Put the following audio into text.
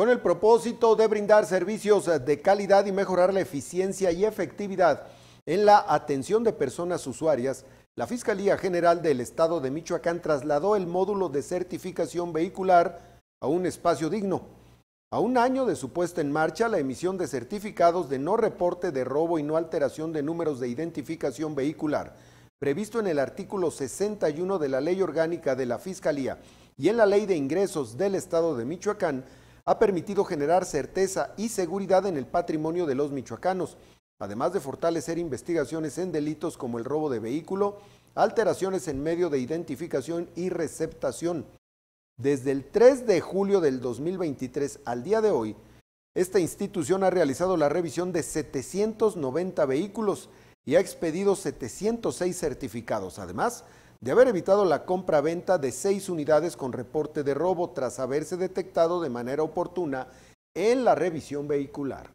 con el propósito de brindar servicios eh, de calidad y mejorar la eficiencia y efectividad en la atención de personas usuarias, la Fiscalía General del Estado de Michoacán trasladó el módulo de certificación vehicular a un espacio digno. A un año de su puesta en marcha, la emisión de certificados de no reporte de robo y no alteración de números de identificación vehicular, previsto en el artículo 61 de la Ley Orgánica de la Fiscalía y en la Ley de Ingresos del Estado de Michoacán, ha permitido generar certeza y seguridad en el patrimonio de los michoacanos, además de fortalecer investigaciones en delitos como el robo de vehículo, alteraciones en medio de identificación y receptación. Desde el 3 de julio del 2023 al día de hoy, esta institución ha realizado la revisión de 790 vehículos y ha expedido 706 certificados. Además, de haber evitado la compra-venta de seis unidades con reporte de robo tras haberse detectado de manera oportuna en la revisión vehicular.